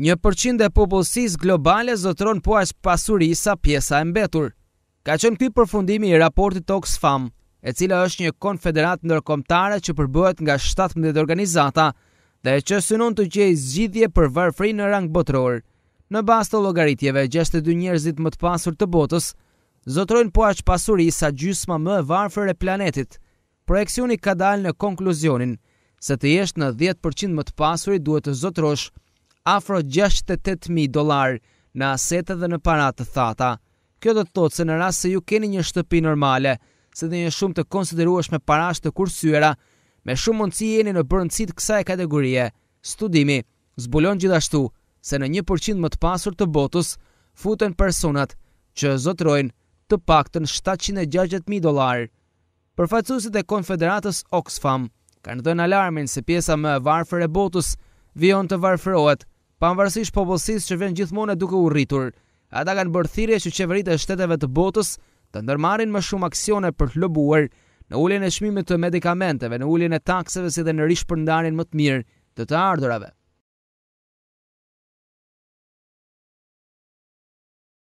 Një përqind e popullsis globale zotron po ashtë pasuri sa pjesa e mbetur. Ka qënë këj përfundimi i raportit Oxfam, e cila është një konfederat nërkomtare që përbëhet nga 17 organizata dhe e që synon të gjej zgjidhje për varfri në rang botëror. Në bas të logaritjeve 62 njerëzit më të pasur të botës, zotrojnë po aqë pasuri sa gjysma më varfër e planetit. Projekcioni ka dalë në konkluzionin, se të jeshtë në 10% më të pasuri duhet të zotrojshë afro 68.000 dolar në asete dhe në paratë të thata. Kjo do të thotë se në rast se ju keni një shtëpi normale, se dhe një shumë të konsideruash me parash të kursyera, me shumë mundësi jeni në bërëndësit kësaj kategorie. Studimi zbulon gjithashtu se në një përqind më të pasur të botës futen personat që zotrojnë të paktën 760.000 dolar. Përfaqësuesit e Konfederatës Oxfam kanë dhënë alarmin se pjesa më e varfër e botës vijon të varfërohet pavarësisht popullsisë që vjen gjithmonë duke u rritur. Ata kanë bërë thirrje që qeveritë e shteteve të botës të ndërmarrin më shumë aksione për të lëbuar në uljen e çmimeve të medikamenteve, në uljen e taksave si dhe në rishpërndarjen më të mirë të të ardhurave.